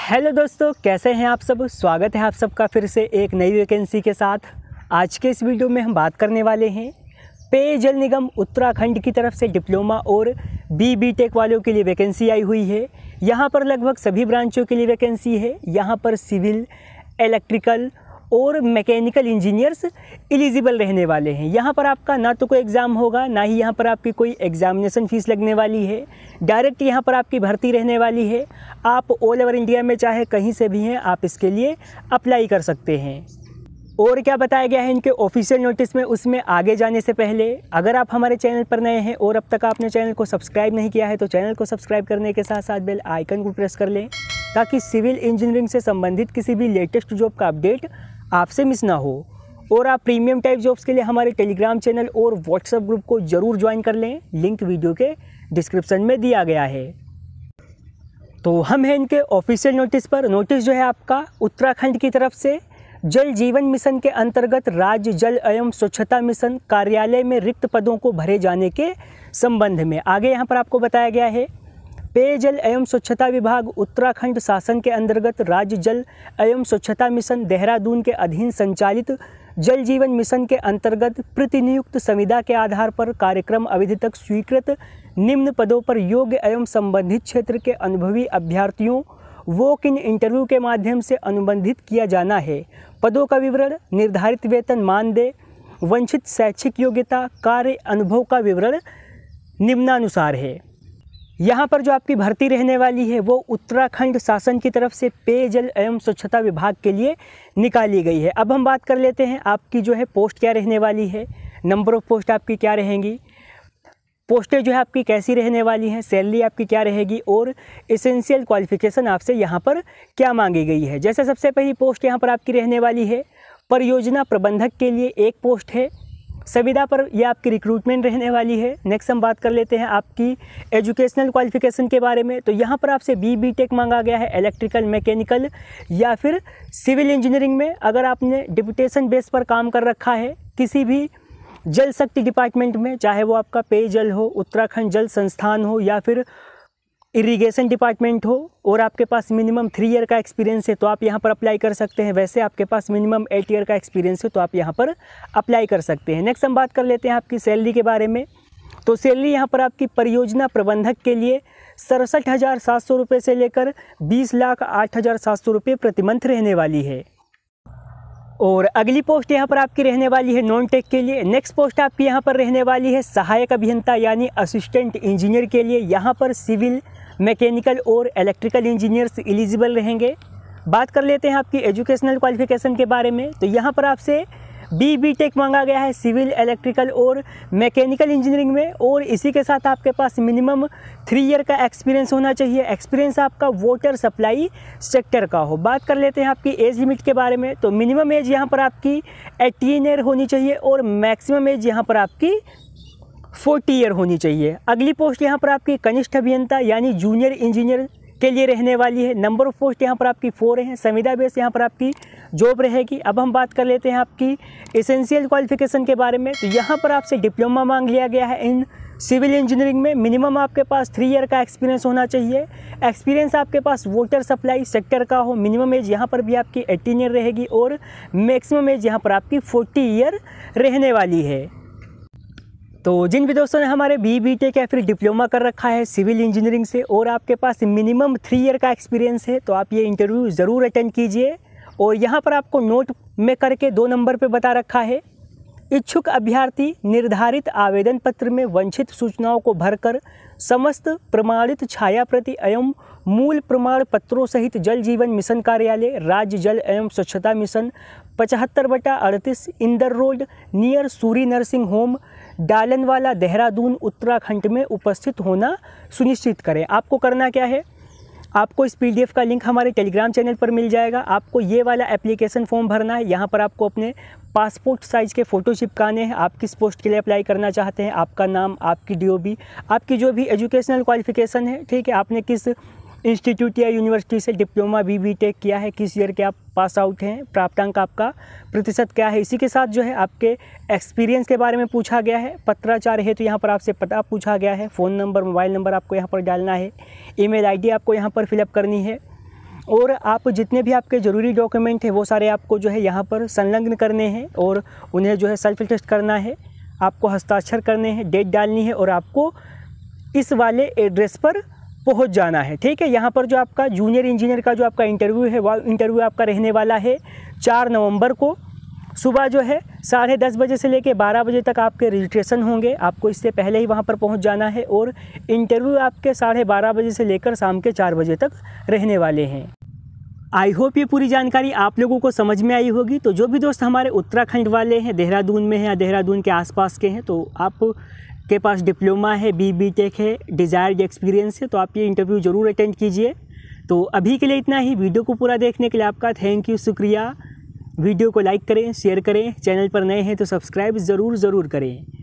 hello दोस्तों कैसे हैं आप सब स्वागत है आप सबका फिर से एक नई वैकेंसी के साथ आज के इस वीडियो में हम बात करने वाले हैं पेयजल निगम उत्तराखंड की तरफ से डिप्लोमा और बी बी टेक वालों के लिए वैकेंसी आई हुई है यहाँ पर लगभग सभी ब्रांचों के लिए वैकेंसी है यहाँ पर सिविल इलेक्ट्रिकल और मैकेनिकल इंजीनियर्स एलिजिबल रहने वाले हैं यहाँ पर आपका ना तो कोई एग्ज़ाम होगा ना ही यहाँ पर आपकी कोई एग्जामिनेशन फ़ीस लगने वाली है डायरेक्ट यहाँ पर आपकी भर्ती रहने वाली है आप ऑल ओवर इंडिया में चाहे कहीं से भी हैं आप इसके लिए अप्लाई कर सकते हैं और क्या बताया गया है इनके ऑफिशियल नोटिस में उसमें आगे जाने से पहले अगर आप हमारे चैनल पर नए हैं और अब तक आपने चैनल को सब्सक्राइब नहीं किया है तो चैनल को सब्सक्राइब करने के साथ साथ बेल आइकन को प्रेस कर लें ताकि सिविल इंजीनियरिंग से संबंधित किसी भी लेटेस्ट जॉब का अपडेट आपसे मिस ना हो और आप प्रीमियम टाइप जॉब्स के लिए हमारे टेलीग्राम चैनल और व्हाट्सएप ग्रुप को ज़रूर ज्वाइन कर लें लिंक वीडियो के डिस्क्रिप्शन में दिया गया है तो हम हैं इनके ऑफिशियल नोटिस पर नोटिस जो है आपका उत्तराखंड की तरफ से जल जीवन मिशन के अंतर्गत राज्य जल एवं स्वच्छता मिशन कार्यालय में रिक्त पदों को भरे जाने के संबंध में आगे यहाँ पर आपको बताया गया है पेयजल एवं स्वच्छता विभाग उत्तराखंड शासन के अंतर्गत राज्य जल एवं स्वच्छता मिशन देहरादून के अधीन संचालित जल जीवन मिशन के अंतर्गत प्रतिनियुक्त संविदा के आधार पर कार्यक्रम अवधि तक स्वीकृत निम्न पदों पर योग्य एवं संबंधित क्षेत्र के अनुभवी अभ्यर्थियों वॉक इन इंटरव्यू के माध्यम से अनुबंधित किया जाना है पदों का विवरण निर्धारित वेतन मानदेय वंचित शैक्षिक योग्यता कार्य अनुभव का विवरण निम्नानुसार है यहाँ पर जो आपकी भर्ती रहने वाली है वो उत्तराखंड शासन की तरफ से पेयजल एवं स्वच्छता विभाग के लिए निकाली गई है अब हम बात कर लेते हैं आपकी जो है पोस्ट क्या रहने वाली है नंबर ऑफ़ पोस्ट आपकी क्या रहेंगी पोस्टें जो है आपकी कैसी रहने वाली हैं सैलरी आपकी क्या रहेगी और इसेंशियल क्वालिफिकेशन आपसे यहाँ पर क्या मांगी गई है जैसे सबसे पहली पोस्ट यहाँ पर आपकी रहने वाली है परियोजना प्रबंधक के लिए एक पोस्ट है संविदा पर यह आपकी रिक्रूटमेंट रहने वाली है नेक्स्ट हम बात कर लेते हैं आपकी एजुकेशनल क्वालिफिकेशन के बारे में तो यहाँ पर आपसे बी बी टेक मांगा गया है इलेक्ट्रिकल मैकेनिकल या फिर सिविल इंजीनियरिंग में अगर आपने डिपुटेशन बेस पर काम कर रखा है किसी भी जल शक्ति डिपार्टमेंट में चाहे वो आपका पेयजल हो उत्तराखंड जल संस्थान हो या फिर इरिगेशन डिपार्टमेंट हो और आपके पास मिनिमम थ्री ईयर का एक्सपीरियंस है तो आप यहाँ पर अप्लाई कर सकते हैं वैसे आपके पास मिनिमम एट ईयर का एक्सपीरियंस है तो आप यहाँ पर अप्लाई कर सकते हैं नेक्स्ट हम बात कर लेते हैं आपकी सैलरी के बारे में तो सैलरी यहाँ पर आपकी परियोजना प्रबंधक के लिए सड़सठ हज़ार सात सौ रुपये से लेकर बीस लाख आठ हज़ार सात सौ रुपये प्रतिमंथ रहने वाली है और अगली पोस्ट यहाँ पर आपकी रहने वाली है नॉन टेक के लिए नेक्स्ट पोस्ट आपकी यहाँ पर रहने वाली है सहायक अभियंता यानी असिस्टेंट इंजीनियर के लिए यहाँ पर सिविल मैकेनिकल और इलेक्ट्रिकल इंजीनियर्स एलिजिबल रहेंगे बात कर लेते हैं आपकी एजुकेशनल क्वालिफिकेशन के बारे में तो यहाँ पर आपसे बी बी टेक मांगा गया है सिविल इलेक्ट्रिकल और मैकेनिकल इंजीनियरिंग में और इसी के साथ आपके पास मिनिमम थ्री ईयर का एक्सपीरियंस होना चाहिए एक्सपीरियंस आपका वाटर सप्लाई सेक्टर का हो बात कर लेते हैं आपकी एज लिमिट के बारे में तो मिनिमम एज यहाँ पर आपकी एटीन ईयर होनी चाहिए और मैक्सिमम एज यहाँ पर आपकी फोर्टी ईयर होनी चाहिए अगली पोस्ट यहाँ पर आपकी कनिष्ठ अभियंता यानी जूनियर इंजीनियर के लिए रहने वाली है नंबर ऑफ पोस्ट यहाँ पर आपकी फोर है संविदा बेस यहाँ पर आपकी जॉब रहेगी अब हम बात कर लेते हैं आपकी इसेंशियल क्वालिफिकेशन के बारे में तो यहाँ पर आपसे डिप्लोमा मांग लिया गया है इन सिविल इंजीनियरिंग में मिनिमम आपके पास थ्री ईयर का एक्सपीरियंस होना चाहिए एक्सपीरियंस आपके पास वाटर सप्लाई सेक्टर का हो मिनिमम एज यहाँ पर भी आपकी एटीन ईयर रहेगी और मैक्सिमम एज यहाँ पर आपकी फोर्टी ईयर रहने वाली है तो जिन भी दोस्तों ने हमारे बी बी टेक या फिर डिप्लोमा कर रखा है सिविल इंजीनियरिंग से और आपके पास मिनिमम थ्री ईयर का एक्सपीरियंस है तो आप ये इंटरव्यू ज़रूर अटेंड कीजिए और यहाँ पर आपको नोट में करके दो नंबर पर बता रखा है इच्छुक अभ्यर्थी निर्धारित आवेदन पत्र में वंचित सूचनाओं को भरकर समस्त प्रमाणित छाया प्रति एवं मूल प्रमाण पत्रों सहित जल जीवन मिशन कार्यालय राज्य जल एवं स्वच्छता मिशन पचहत्तर बटा अड़तीस Inder road near Suri nursing home Dalanwala Dehradun Uttarakhand में उपस्थित होना सुनिश्चित करें आपको करना क्या है आपको इस पीडीएफ का लिंक हमारे टेलीग्राम चैनल पर मिल जाएगा आपको ये वाला एप्लीकेशन फॉर्म भरना है यहाँ पर आपको अपने पासपोर्ट साइज़ के फ़ोटो चिपकाने हैं आप किस पोस्ट के लिए अप्लाई करना चाहते हैं आपका नाम आपकी डीओबी आपकी जो भी एजुकेशनल क्वालिफिकेशन है ठीक है आपने किस इंस्टीट्यूट या यूनिवर्सिटी से डिप्लोमा बी बी टेक किया है किस ईयर के आप पास आउट हैं प्राप्तांक आपका प्रतिशत क्या है इसी के साथ जो है आपके एक्सपीरियंस के बारे में पूछा गया है पत्राचार है तो यहाँ पर आपसे पता पूछा गया है फ़ोन नंबर मोबाइल नंबर आपको यहाँ पर डालना है ई मेल आपको यहाँ पर फिलअप करनी है और आप जितने भी आपके ज़रूरी डॉक्यूमेंट हैं वो सारे आपको जो है यहाँ पर संलग्न करने हैं और उन्हें जो है सेल्फ टेस्ट करना है आपको हस्ताक्षर करने हैं डेट डालनी है और आपको इस वाले एड्रेस पर पहुंच जाना है ठीक है यहाँ पर जो आपका जूनियर इंजीनियर का जो आपका इंटरव्यू है वह इंटरव्यू आपका रहने वाला है चार नवंबर को सुबह जो है साढ़े दस बजे से लेकर बारह बजे तक आपके रजिस्ट्रेशन होंगे आपको इससे पहले ही वहाँ पर पहुँच जाना है और इंटरव्यू आपके साढ़े बारह बजे से लेकर शाम के चार बजे तक रहने वाले हैं आई होप ये पूरी जानकारी आप लोगों को समझ में आई होगी तो जो भी दोस्त हमारे उत्तराखंड वाले हैं देहरादून में हैं या देहरादून के आसपास के हैं तो आप के पास डिप्लोमा है बी बी टेक है डिज़ायर्ड एक्सपीरियंस है तो आप ये इंटरव्यू ज़रूर अटेंड कीजिए तो अभी के लिए इतना ही वीडियो को पूरा देखने के लिए आपका थैंक यू शुक्रिया वीडियो को लाइक करें शेयर करें चैनल पर नए हैं तो सब्सक्राइब ज़रूर ज़रूर करें